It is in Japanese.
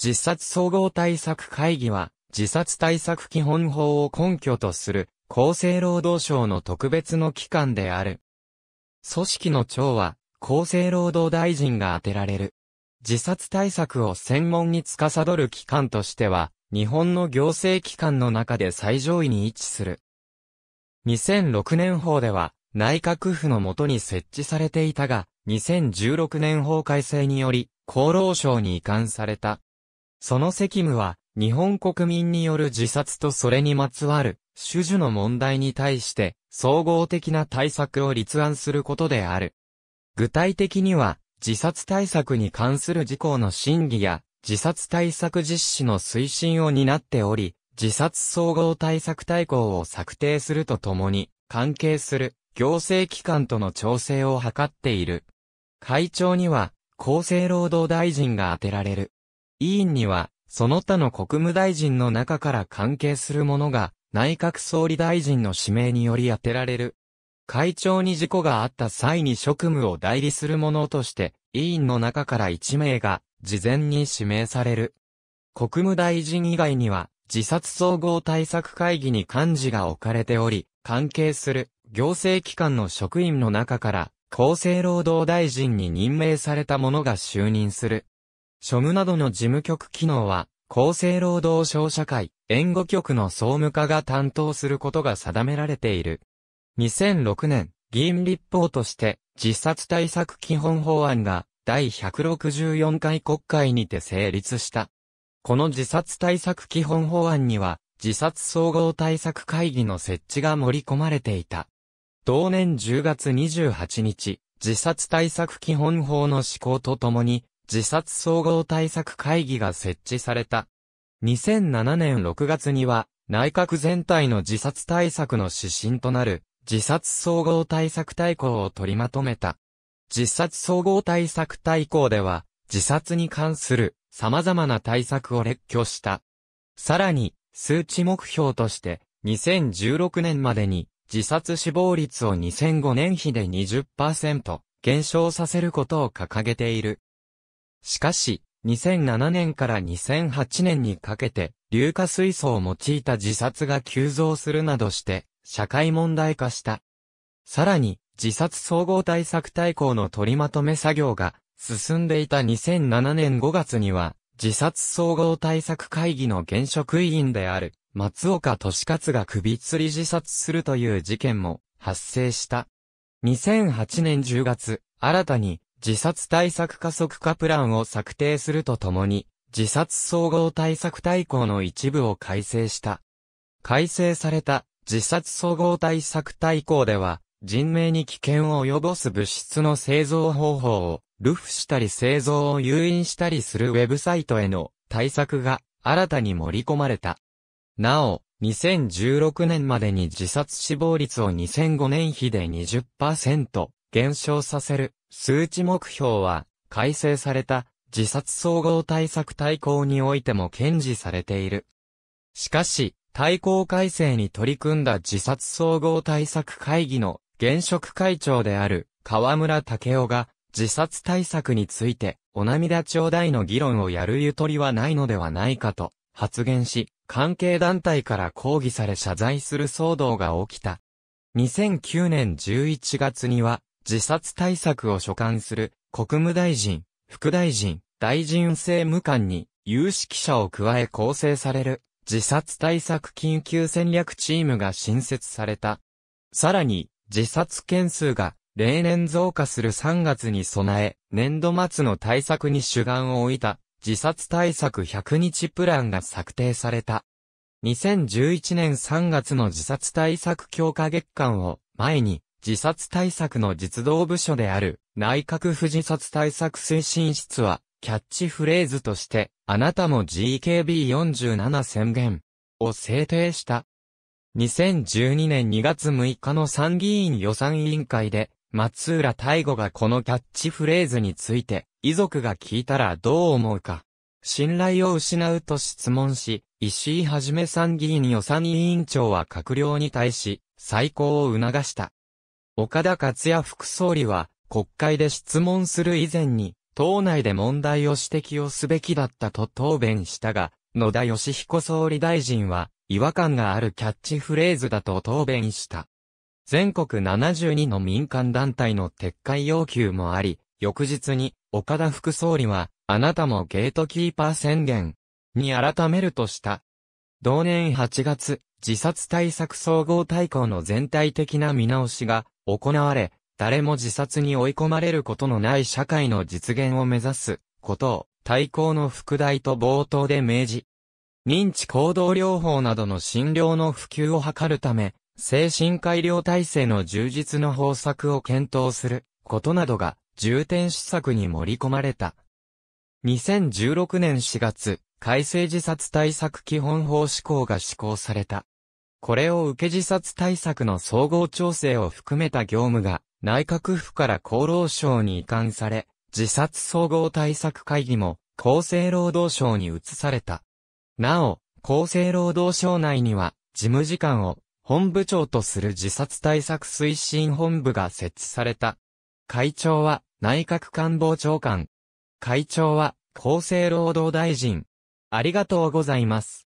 自殺総合対策会議は、自殺対策基本法を根拠とする、厚生労働省の特別の機関である。組織の長は、厚生労働大臣が充てられる。自殺対策を専門に司る機関としては、日本の行政機関の中で最上位に位置する。2006年法では、内閣府のもとに設置されていたが、2016年法改正により、厚労省に移管された。その責務は、日本国民による自殺とそれにまつわる、種々の問題に対して、総合的な対策を立案することである。具体的には、自殺対策に関する事項の審議や、自殺対策実施の推進を担っており、自殺総合対策大綱を策定するとともに、関係する行政機関との調整を図っている。会長には、厚生労働大臣が充てられる。委員には、その他の国務大臣の中から関係する者が、内閣総理大臣の指名により当てられる。会長に事故があった際に職務を代理する者として、委員の中から1名が、事前に指名される。国務大臣以外には、自殺総合対策会議に幹事が置かれており、関係する行政機関の職員の中から、厚生労働大臣に任命された者が就任する。庶務などの事務局機能は、厚生労働省社会、援護局の総務課が担当することが定められている。2006年、議員立法として、自殺対策基本法案が、第164回国会にて成立した。この自殺対策基本法案には、自殺総合対策会議の設置が盛り込まれていた。同年10月28日、自殺対策基本法の施行とともに、自殺総合対策会議が設置された。2007年6月には、内閣全体の自殺対策の指針となる、自殺総合対策大綱を取りまとめた。自殺総合対策大綱では、自殺に関する様々な対策を列挙した。さらに、数値目標として、2016年までに自殺死亡率を2005年比で20%減少させることを掲げている。しかし、2007年から2008年にかけて、硫化水素を用いた自殺が急増するなどして、社会問題化した。さらに、自殺総合対策大綱の取りまとめ作業が進んでいた2007年5月には、自殺総合対策会議の現職委員である松岡俊勝が首吊り自殺するという事件も発生した。2008年10月、新たに自殺対策加速化プランを策定するとともに、自殺総合対策大綱の一部を改正した。改正された自殺総合対策大綱では、人命に危険を及ぼす物質の製造方法を、ルフしたり製造を誘引したりするウェブサイトへの対策が新たに盛り込まれた。なお、2016年までに自殺死亡率を2005年比で20%、減少させる数値目標は改正された自殺総合対策大綱においても堅持されている。しかし、大綱改正に取り組んだ自殺総合対策会議の現職会長である河村武雄が自殺対策についてお涙頂戴の議論をやるゆとりはないのではないかと発言し、関係団体から抗議され謝罪する騒動が起きた。2009年11月には自殺対策を所管する国務大臣、副大臣、大臣政務官に有識者を加え構成される自殺対策緊急戦略チームが新設された。さらに、自殺件数が例年増加する3月に備え、年度末の対策に主眼を置いた自殺対策100日プランが策定された。2011年3月の自殺対策強化月間を前に、自殺対策の実動部署である内閣府自殺対策推進室は、キャッチフレーズとして、あなたも GKB47 宣言を制定した。2012年2月6日の参議院予算委員会で、松浦大吾がこのキャッチフレーズについて、遺族が聞いたらどう思うか、信頼を失うと質問し、石井はじめ参議院予算委員長は閣僚に対し、再考を促した。岡田克也副総理は、国会で質問する以前に、党内で問題を指摘をすべきだったと答弁したが、野田義彦総理大臣は、違和感があるキャッチフレーズだと答弁した。全国72の民間団体の撤回要求もあり、翌日に、岡田副総理は、あなたもゲートキーパー宣言に改めるとした。同年8月、自殺対策総合大綱の全体的な見直しが行われ、誰も自殺に追い込まれることのない社会の実現を目指すことを対抗の副題と冒頭で明示。認知行動療法などの診療の普及を図るため、精神改良体制の充実の方策を検討することなどが重点施策に盛り込まれた。2016年4月、改正自殺対策基本法施行が施行された。これを受け自殺対策の総合調整を含めた業務が内閣府から厚労省に移管され、自殺総合対策会議も厚生労働省に移された。なお、厚生労働省内には事務次官を本部長とする自殺対策推進本部が設置された。会長は内閣官房長官。会長は厚生労働大臣。ありがとうございます。